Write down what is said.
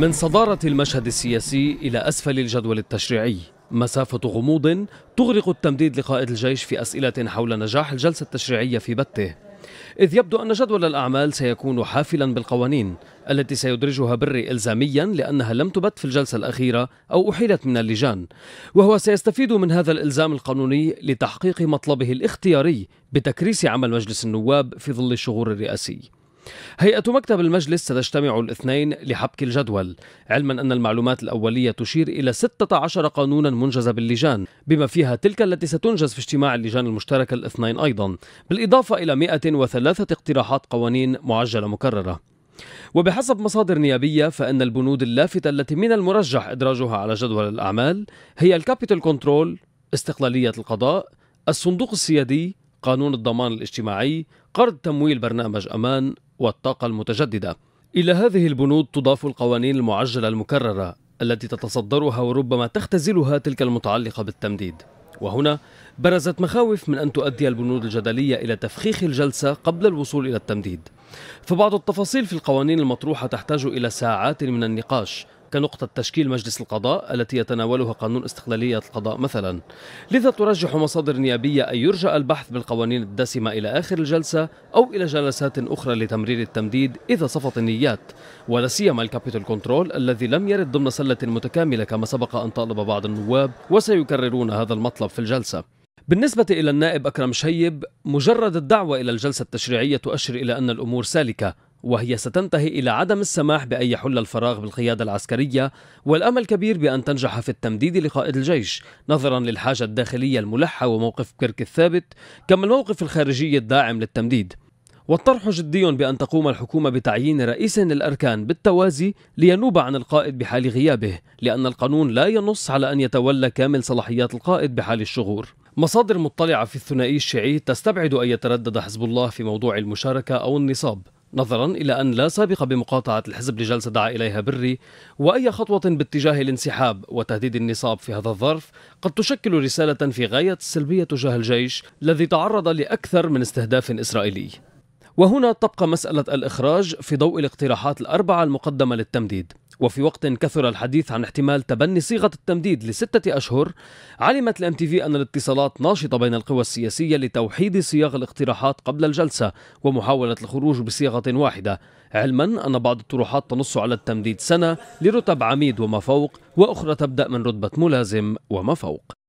من صدارة المشهد السياسي إلى أسفل الجدول التشريعي مسافة غموض تغرق التمديد لقائد الجيش في أسئلة حول نجاح الجلسة التشريعية في بته إذ يبدو أن جدول الأعمال سيكون حافلا بالقوانين التي سيدرجها بري إلزاميا لأنها لم تبت في الجلسة الأخيرة أو أحيلت من اللجان وهو سيستفيد من هذا الإلزام القانوني لتحقيق مطلبه الاختياري بتكريس عمل مجلس النواب في ظل الشغور الرئاسي هيئة مكتب المجلس ستجتمع الاثنين لحبك الجدول علما أن المعلومات الأولية تشير إلى 16 قانونا منجزة باللجان بما فيها تلك التي ستنجز في اجتماع اللجان المشتركة الاثنين أيضا بالإضافة إلى 103 اقتراحات قوانين معجلة مكررة وبحسب مصادر نيابية فإن البنود اللافتة التي من المرجح إدراجها على جدول الأعمال هي الكابيتال كنترول استقلالية القضاء الصندوق السيادي قانون الضمان الاجتماعي قرض تمويل برنامج أمان والطاقة المتجددة إلى هذه البنود تضاف القوانين المعجلة المكررة التي تتصدرها وربما تختزلها تلك المتعلقة بالتمديد وهنا برزت مخاوف من أن تؤدي البنود الجدلية إلى تفخيخ الجلسة قبل الوصول إلى التمديد فبعض التفاصيل في القوانين المطروحة تحتاج إلى ساعات من النقاش كنقطة تشكيل مجلس القضاء التي يتناولها قانون استقلالية القضاء مثلا لذا ترجح مصادر نيابية أن يرجى البحث بالقوانين الدسمة إلى آخر الجلسة أو إلى جلسات أخرى لتمرير التمديد إذا صفت النيات ولا سيما الكابيتال كنترول الذي لم يرد ضمن سلة متكاملة كما سبق أن طالب بعض النواب وسيكررون هذا المطلب في الجلسة بالنسبة إلى النائب أكرم شيب مجرد الدعوة إلى الجلسة التشريعية تؤشر إلى أن الأمور سالكة وهي ستنتهي إلى عدم السماح بأن يحل الفراغ بالقيادة العسكرية والأمل كبير بأن تنجح في التمديد لقائد الجيش نظرا للحاجة الداخلية الملحة وموقف كرك الثابت كما الموقف الخارجي الداعم للتمديد والطرح جدي بأن تقوم الحكومة بتعيين رئيس للأركان بالتوازي لينوب عن القائد بحال غيابه لأن القانون لا ينص على أن يتولى كامل صلاحيات القائد بحال الشغور مصادر مطلعة في الثنائي الشيعي تستبعد أن يتردد حزب الله في موضوع المشاركة أو النصاب نظرا إلى أن لا سابق بمقاطعة الحزب لجلسة دعا إليها بري وأي خطوة باتجاه الانسحاب وتهديد النصاب في هذا الظرف قد تشكل رسالة في غاية السلبية تجاه الجيش الذي تعرض لأكثر من استهداف إسرائيلي وهنا تبقى مسألة الإخراج في ضوء الاقتراحات الأربعة المقدمة للتمديد وفي وقت كثر الحديث عن احتمال تبني صيغة التمديد لستة أشهر علمت الام تي في أن الاتصالات ناشطة بين القوى السياسية لتوحيد صياغ الاقتراحات قبل الجلسة ومحاولة الخروج بصيغة واحدة علما أن بعض الطروحات تنص على التمديد سنة لرتب عميد وما فوق وأخرى تبدأ من رتبة ملازم وما فوق